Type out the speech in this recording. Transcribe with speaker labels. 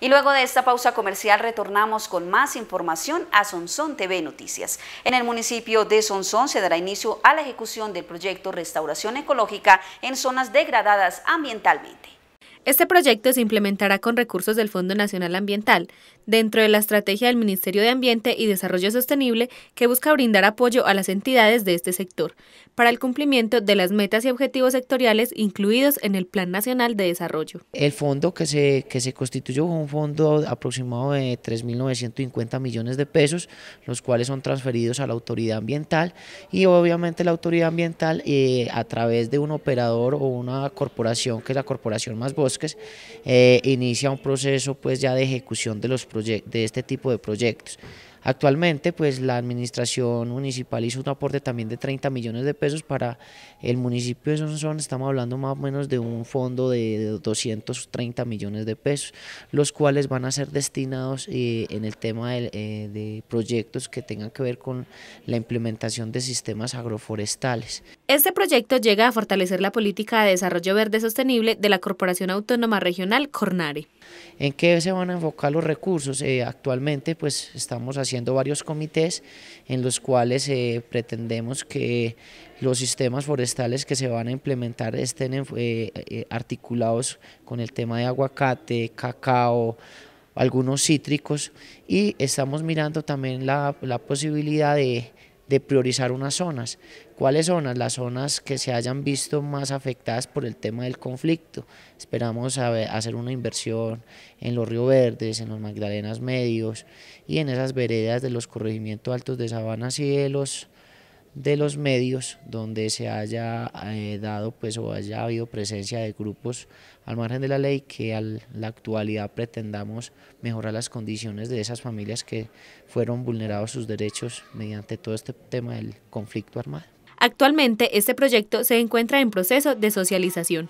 Speaker 1: Y luego de esta pausa comercial retornamos con más información a Sonsón TV Noticias. En el municipio de Sonsón se dará inicio a la ejecución del proyecto Restauración Ecológica en zonas degradadas ambientalmente. Este proyecto se implementará con recursos del Fondo Nacional Ambiental, dentro de la estrategia del Ministerio de Ambiente y Desarrollo Sostenible que busca brindar apoyo a las entidades de este sector para el cumplimiento de las metas y objetivos sectoriales incluidos en el Plan Nacional de Desarrollo.
Speaker 2: El fondo que se, que se constituyó fue un fondo aproximado de 3.950 millones de pesos, los cuales son transferidos a la autoridad ambiental y obviamente la autoridad ambiental eh, a través de un operador o una corporación que es la corporación más que eh, inicia un proceso pues ya de ejecución de, los de este tipo de proyectos. Actualmente, pues la administración municipal hizo un aporte también de 30 millones de pesos para el municipio de Sonsón, estamos hablando más o menos de un fondo de 230 millones de pesos, los cuales van a ser destinados eh, en el tema eh, de, proyectos que tengan que ver con la implementación de sistemas agroforestales.
Speaker 1: Este proyecto llega a fortalecer la política de desarrollo verde sostenible de la Corporación Autónoma Regional Cornare.
Speaker 2: ¿En qué se van a enfocar los recursos? Eh, actualmente pues estamos haciendo haciendo varios comités en los cuales eh, pretendemos que los sistemas forestales que se van a implementar estén eh, eh, articulados con el tema de aguacate, cacao, algunos cítricos y estamos mirando también la posibilidad de de priorizar unas zonas. ¿Cuáles zonas? Las zonas que se hayan visto más afectadas por el tema del conflicto. Esperamos hacer una inversión en los Río Verdes, en los Magdalenas Medios y en esas veredas de los corregimientos altos de Sabanas Sabana Cielos, de los medios donde se haya eh, dado pues o haya habido presencia de grupos al margen de la ley que a la actualidad pretendamos mejorar las condiciones de esas familias que fueron vulnerados sus derechos mediante todo este tema del conflicto armado.
Speaker 1: Actualmente este proyecto se encuentra en proceso de socialización.